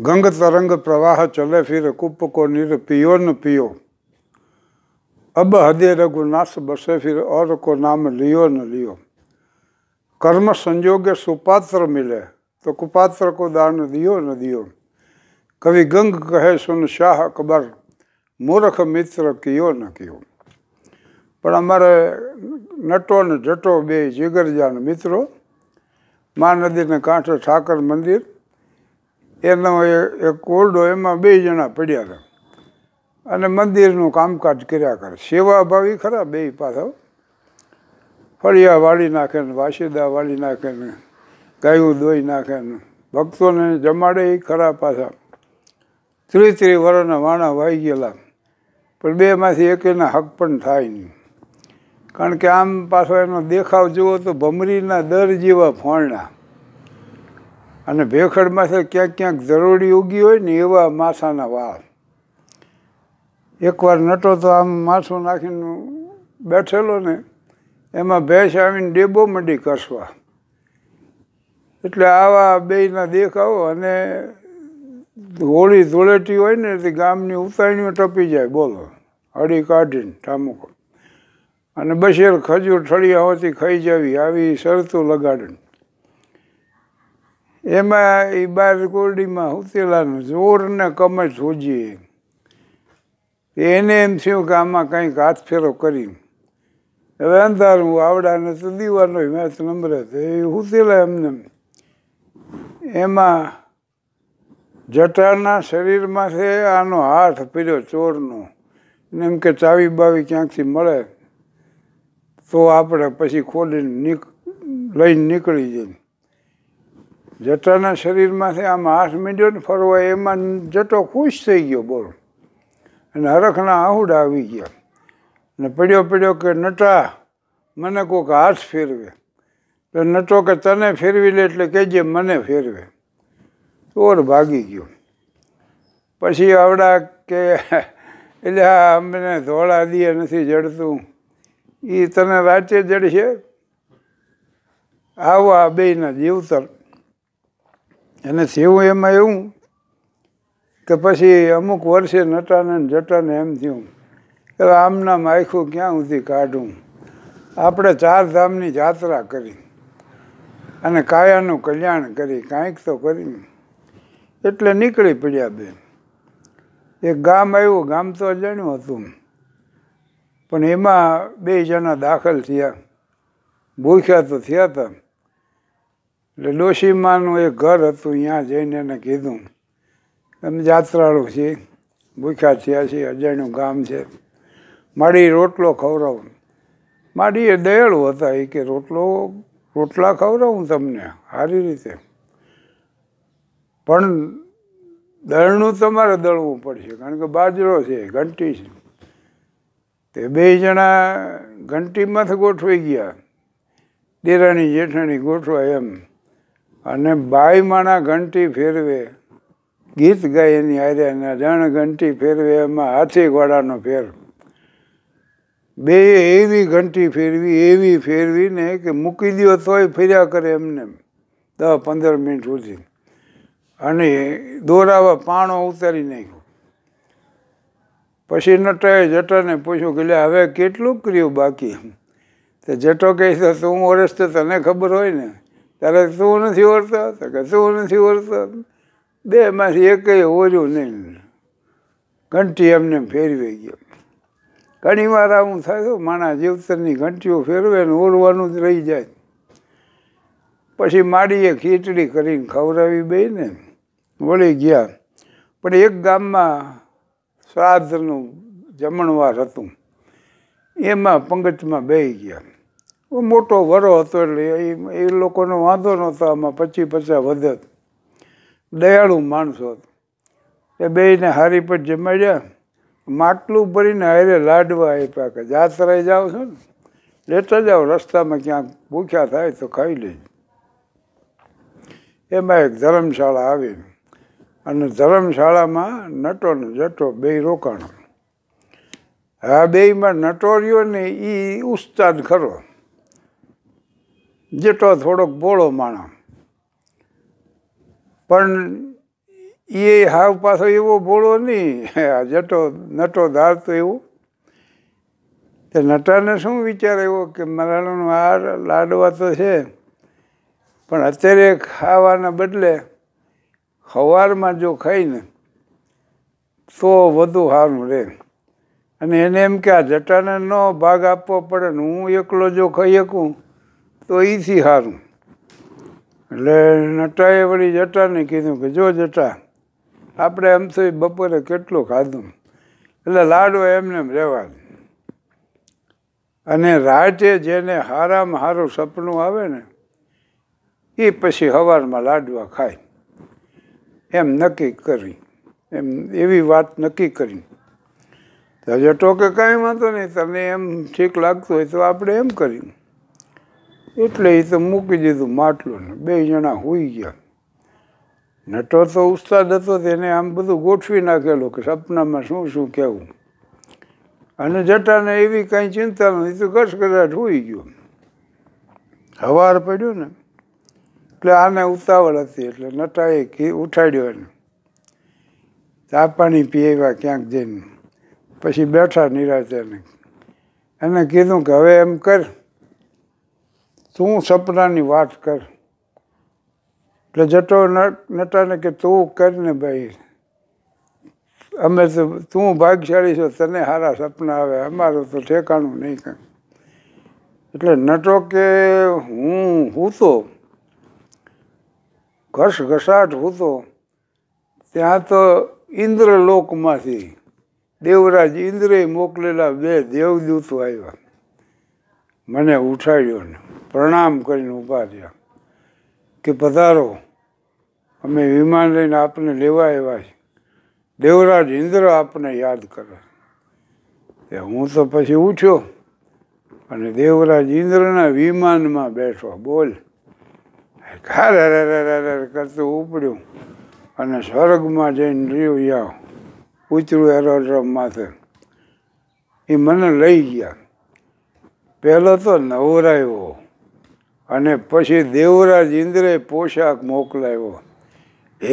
ગંગ તરંગ પ્રવાહ ચલે ફિર કુપ કો નિર પિયો ન પિયો અબ હદે રઘુનાશ બસે ફિર ઓર કો નામ લિયો ન લિયો કર્મ સંજોગે સુપાત્ર મિલે તો કુપાત્ર કો દાન દિયો ન દિયો કવિ ગંગ કહે સુન શાહ અકબર મૂર્ખ મિત્ર કયો ન કયો પણ અમારે નટો ને જટો બે જીગરજાન મિત્રો મા નદીને કાંઠે ઠાકર મંદિર એનો એ કોરડો એમાં બે જણા પડ્યા હતા અને મંદિરનું કામકાજ કર્યા કરે સેવાભાવી ખરા બે પાછા ફળિયા વાળી નાખે ને વાસીદા વાળી નાખે ને ગાયું દોઈ નાખે ને ભક્તોને જમાડે એ ખરા પાછા ત્રી ત્રી વર્ષના વાણા વાઈ ગયેલા પણ બેમાંથી એકેના હક પણ થાય નહીં કારણ કે આમ પાછો એનો દેખાવ જુઓ તો ભમરીના દર જેવા ફોણના અને ભેખડ માથે ક્યાંક ક્યાંક જરૂરી ઉગી હોય ને એવા માસાના વાળ એકવાર નટો તો આમ માથું નાખીને બેઠેલો ને એમાં ભેંસ આવીને ડેબો મંડી કસવા એટલે આવા બેયના દેખાવો અને હોળી ધૂળેટી હોય ને તે ગામની ઉતાણીઓ ટપી જાય બોલો હળી કાઢીને ટામુકો અને બસેર ખજૂર ઠળિયા હોતી ખાઈ જવી આવી શરતું લગાડીને એમાં એ બાર કોરડીમાં હુતેલાનું જોરને કમે સોજીએ એને એમ થયું કે આમાં કંઈક હાથ ફેરો કરી હવે અંધારું આવડાને તો દીવાનો મેચ નંબર હતો એ હુતેલા એમને એમાં જટાના શરીરમાંથી આનો હાથ પીર્યો ચોરનો ને એમ કે ચાવી બાવી ક્યાંકથી મળે તો આપણે પછી ખોલીને નીક લઈને નીકળી જઈએ જટાના શરીરમાંથી આમ હાથ મીડ્યો ને ફરવા એમાં જટો ખુશ થઈ ગયો બોલ અને હરખના આહુડા આવી ગયા ને પડ્યો પડ્યો કે નટા મને કોઈક હાથ ફેરવે તો નટો કે તને ફેરવી લે એટલે કહેજે મને ફેરવે ઓર ભાગી ગયો પછી આવડા કે એટલે આ અમને ધોળા દીએ નથી જડતું એ તને રાચે જડશે આવો આ બેના જીવતર અને થયું એમાં એવું કે પછી અમુક વર્ષે નટાને જટાને એમ થયું કે આમના માયખું ક્યાં સુધી કાઢું આપણે ચાર ધામની જાત્રા કરી અને કાયાનું કલ્યાણ કરી કાંઈક તો કરી એટલે નીકળી પડ્યા બે એક ગામ આવ્યું ગામ તો અજાણ્યું હતું પણ એમાં બે જણા દાખલ થયા ભૂખ્યા તો થયા હતા એટલે ડોશીમાનું એક ઘર હતું ત્યાં જઈને એને કીધું અમે જાત્રાળુ છીએ ભૂખ્યા થયા છીએ અજયનું ગામ છે માડી રોટલો ખવડાવું માડી એ દયાળુ હતા એ કે રોટલો રોટલા ખવડાવું તમને સારી રીતે પણ દળનું તમારે દળવું પડશે કારણ કે બાજરો છે ઘંટી છે તે બે જણા ઘંટીમાંથી ગોઠવાઈ ગયા દેરાણી જેઠાણી ગોઠવાય એમ અને બાયમાના ઘંટી ફેરવે ગીત ગાય એની હારે અને જણ ઘંટી ફેરવે એમાં હાથી ઘોડાનો ફેર બે એવી ઘંટી ફેરવી એવી ફેરવીને કે મૂકી દો તોય ફેર્યા કરે એમને દસ પંદર મિનિટ સુધી અને દોરાવા પાણો ઉતારી નાખ્યો પછી નટાએ જટાને પૂછ્યું કે લે હવે કેટલું કર્યું બાકી તે જટો કહે તો હું ઓરસ તો તને ખબર હોય ને તારે શું નથી ઓળતો તો કે શું નથી ઓળતો બેમાંથી એકેય ઓર્યું નહીં ઘંટી એમને ફેરવી ગયો ઘણી વાર આવું થયું માણા જીવતરની ઘંટીઓ ફેરવે ને ઓરવાનું જ રહી જાય પછી માડીએ ખીચડી કરીને ખવડાવી બેને વળી ગયા પણ એક ગામમાં શ્રાદ્ધનું જમણવાર હતું એમાં પંગતમાં બે ગયા મોટો વરો હતો એટલે એ લોકોનો વાંધો નહોતો આમાં પચી પછી વધત દયાળુ માણસો એ બેને હારી પર જમાડ્યા માટલું ભરીને હારે લાડવા આપ્યા કે જાતરાઈ જાઓ છો ને લેતા જાઓ રસ્તામાં ક્યાંક ભૂખ્યા થાય તો ખાઈ લે એમાં એક ધર્મશાળા આવી અને ધર્મશાળામાં નટો ને જટો બે રોકાણો હા બેમાં નટોર્યો ને એ ઉસ્તાદ ખરો જેટલો થોડોક બોળો માણા પણ એ હાવ પાછો એવો બોળો નહીં જટો નટો ધારતો એવો તે નટાને શું વિચાર એવો કે મરાળાનો હાર લાડવા તો છે પણ અત્યારે ખાવાના બદલે સવારમાં જો ખાઈને તો વધુ સારું રહે અને એને એમ કે આ જટાને ન ભાગ આપવો પડે ને હું એકલો જો ખાઈ શકું તો એથી સારું એટલે નટાએ વળી જટાને કીધું કે જો જટા આપણે એમ તો બપોરે કેટલું ખાધું એટલે લાડો એમને રહેવા અને રાતે જેને હારામાં સારું સપનું આવે ને એ પછી સવારમાં લાડવા ખાય એમ નક્કી કરી એમ એવી વાત નક્કી કરી તો જટો કે કાંઈ વાંધો નહીં તમને એમ ઠીક લાગતું હોય તો આપણે એમ કર્યું એટલે એ તો મૂકી દીધું માટલું બે જણા હોઈ ગયા નટો તો ઉસ્તાદ હતો તેને આમ બધું ગોઠવી નાખેલું કે સપનામાં શું શું કહેવું અને જટાને એવી કાંઈ ચિંતા નથી તો ઘસઘસાટ હોઈ ગયો હવાર પડ્યો ને એટલે આને ઉતાવળ હતી એટલે નટાએ ઉઠાડ્યો એને ચા પાણી પીવા ક્યાંક જઈને પછી બેઠા નિરાતે એને કીધું કે હવે એમ કર તું સપનાની વાત કર એટલે જટો નટાને કે તું કરને ભાઈ અમે તો તું ભાગશાળી છો તને સારા સપના આવે અમારું તો ઠેકાણું નહીં કાંઈ એટલે નટો કે હું હૂતો ઘસ ઘસાટ હૂતો ત્યાં તો ઇન્દ્રલોકમાંથી દેવરાજ ઇન્દ્રએ મોકલેલા બે દેવદૂતો આવ્યા મને ઉઠાડ્યો ને પ્રણામ કરીને ઊભા રહ્યા કે પધારો અમે વિમાન લઈને આપને લેવા આવ્યા છે દેવરાજ ઇન્દ્ર આપને યાદ કરે એ હું તો પછી ઉઠ્યો અને દેવરાજ ઇન્દ્રના વિમાનમાં બેઠો બોલ હાર હરે હરે કરતું ઉપડ્યું અને સ્વર્ગમાં જઈને રહ્યું યા ઉતર્યું એરોડ્રમ માથે એ મને લઈ ગયા પહેલો તો નવરાયો અને પછી દેવરાજ ઇન્દ્રે પોશાક મોકલાયો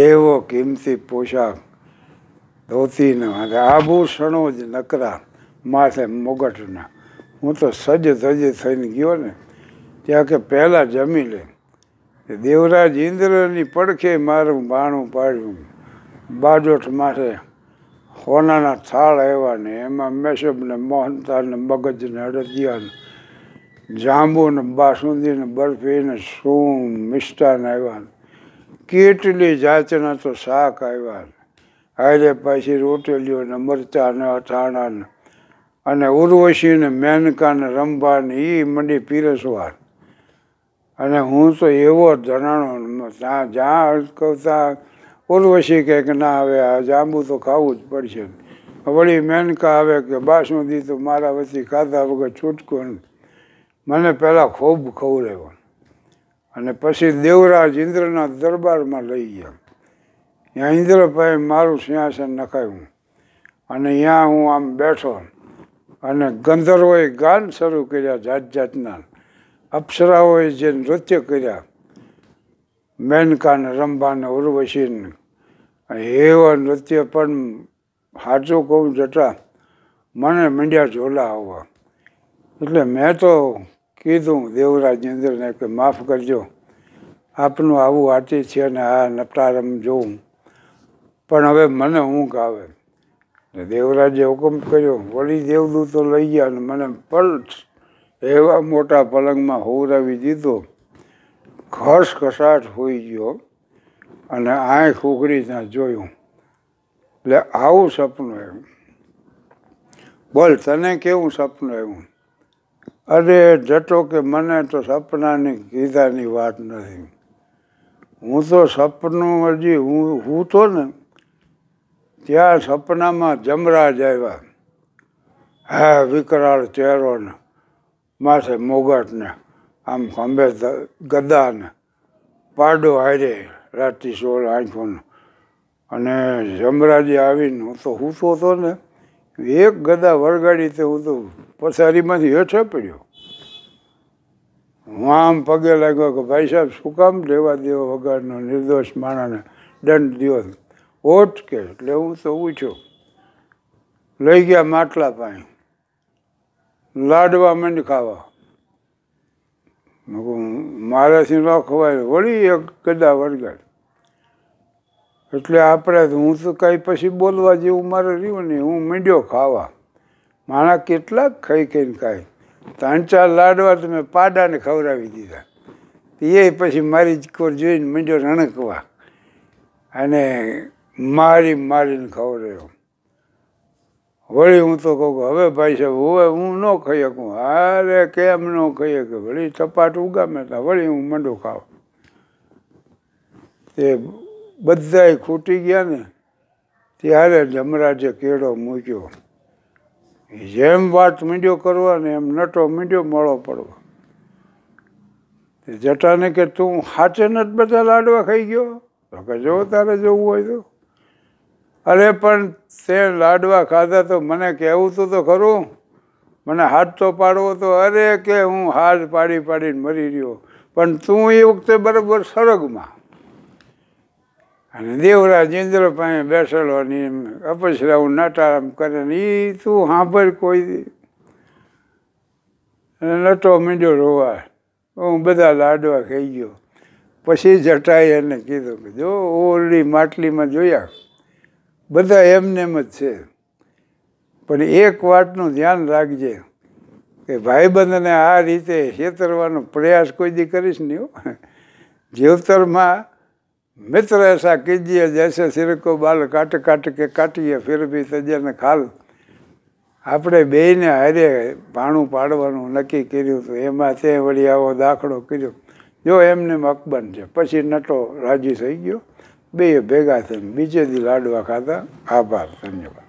એવો કિંમતી પોશાક ધોતીના આભૂષણો જ નકરા માથે મોગટના હું તો સજ ધજ થઈને ગયો ને ત્યાં કે પહેલાં જમી લે દેવરાજ ઇન્દ્રની પડખે મારું બાણું પાડ્યું બાજોઠ માથે હોનાના થાળ આવ્યા ને એમાં મેષબને મોહનતાલને મગજને અડદિયાને જાંબુ ને બાસુંદી ને બરફી ને સૂમ મિષ્ટાન આવ્યા કેટલી જાતના તો શાક આવ્યા હારે પાછી રોટેલીઓ ને મરચા ને અથાણા ને અને ઉર્વશી ને મેનકા ને રંભા ને એ મંડી પીરસવા અને હું તો એવો ધરાણો ત્યાં જ્યાં કહું ઉર્વશી કહે કે ના આવે આ જાંબુ તો ખાવું જ પડશે વળી મેનકા આવે કે બાસુંદી તો મારા વચ્ચે ખાધા વગર છૂટકો નથી મને પહેલાં ખૂબ ખવડાવ્યો અને પછી દેવરાજ ઇન્દ્રના દરબારમાં લઈ ગયા ત્યાં ઇન્દ્રભાઈ મારું સિંહાસન નખાયું અને ત્યાં હું આમ બેઠો અને ગંધર્વોએ ગાન શરૂ કર્યા જાત જાતના અપ્સરાઓએ જે નૃત્ય કર્યા મેનકાને રંભાને ઉર્વશીને એવા નૃત્ય પણ સાચું કહું જતાં મને મંડ્યા ઝોલા આવવા એટલે મેં તો કીધું દેવરાજેન્દ્રને કે માફ કરજો આપનું આવું આટી છે અને આ નટારમ જોઉં પણ હવે મને ઊંઘ આવે દેવરાજે હુકમ કર્યો વળી દેવદૂતો લઈ ગયા અને મને પલ્ટ એવા મોટા પલંગમાં હોવરાવી દીધો ઘસઘસાટ હોઈ ગયો અને આંખ ઉઘડી ત્યાં જોયું એટલે આવું સપનું એવું બોલ તને કેવું સપનું એવું અરે જટો કે મને તો સપનાની કીધાની વાત નથી હું તો સપનું હજી હું હું તો ને ત્યાં સપનામાં જમરાજ આવ્યા હા વિકરાળ ચહેરોને માથે મોગટને આમ ખંભે ગદાને પાડો હારે રાતી સોળ આંખોને અને જમરાજી આવીને હું તો હું તો ને એક ગદા વરગાડી તો હું તો પથારીમાંથી હેઠો પડ્યો હું આમ પગે લાગ્યો કે ભાઈ સાહેબ શું કામ લેવા દેવો વગાડનો નિર્દોષ માણાને દંડ દો ઓટ કે એટલે હું તો ઉઠ્યો લઈ ગયા માટલા પાણી લાડવા મંડ ખાવા મારાથી ન ખવાય વળી એક ગદા વળગાડ એટલે આપણે હું તો કંઈ પછી બોલવા જેવું મારે રહ્યું નહીં હું મીંડ્યો ખાવા માણા કેટલાક ખાઈ ખાઈને ખાય ત્રણ ચાર લાડવા તમે પાડાને ખવડાવી દીધા એ પછી મારી જ કોર જોઈને મીંડ્યો રણકવા અને મારી મારીને ખવડાવ્યો વળી હું તો કહું હવે ભાઈ સાહેબ હવે હું ન ખાઈ શકું અરે કેમ ન ખાઈ શકે વળી ચપાટ ઉગામે હતા વળી હું મંડો ખાવ તે બધાય ખૂટી ગયા ને ત્યારે જમરાજે કેળો મૂક્યો જેમ વાત મીંડ્યો કરવા ને એમ નટો મીંડ્યો મોળો પડવો જટાને કે તું હાચે જ બધા લાડવા ખાઈ ગયો તો કે જો તારે જવું હોય તો અરે પણ તે લાડવા ખાધા તો મને કહેવું તો તો ખરું મને હાથ તો પાડવો તો અરે કે હું હાથ પાડી પાડીને મરી રહ્યો પણ તું એ વખતે બરાબર સરગમાં અને દેવ રાજેન્દ્ર પાસે બેસેલો ને એમ અપસરાવું નટારામ કરે ને એ તું સાંભળ કોઈ નટો મીંડો રોવા હું બધા લાડવા ખાઈ ગયો પછી જટાએ એને કીધું કે જો ઓરડી માટલીમાં જોયા બધા એમને એમ જ છે પણ એક વાતનું ધ્યાન રાખજે કે ભાઈબંધને આ રીતે છેતરવાનો પ્રયાસ કોઈ દી કરીશ નહીં જીવતરમાં મિત્ર એસા कीजिए जैसे સિરકો બાલ કાટ કાટ કે કાટીએ ફિર ભી બી તજન ખાલ આપણે બેયને હારે ભાણું પાડવાનું નક્કી કર્યું હતું એમાં તે વળી આવો દાખલો કર્યો જો એમને મકબન છે પછી નટો રાજી થઈ ગયો બે ભેગા થઈને બીજે દી લાડવા ખાતા આભાર ધન્યવાદ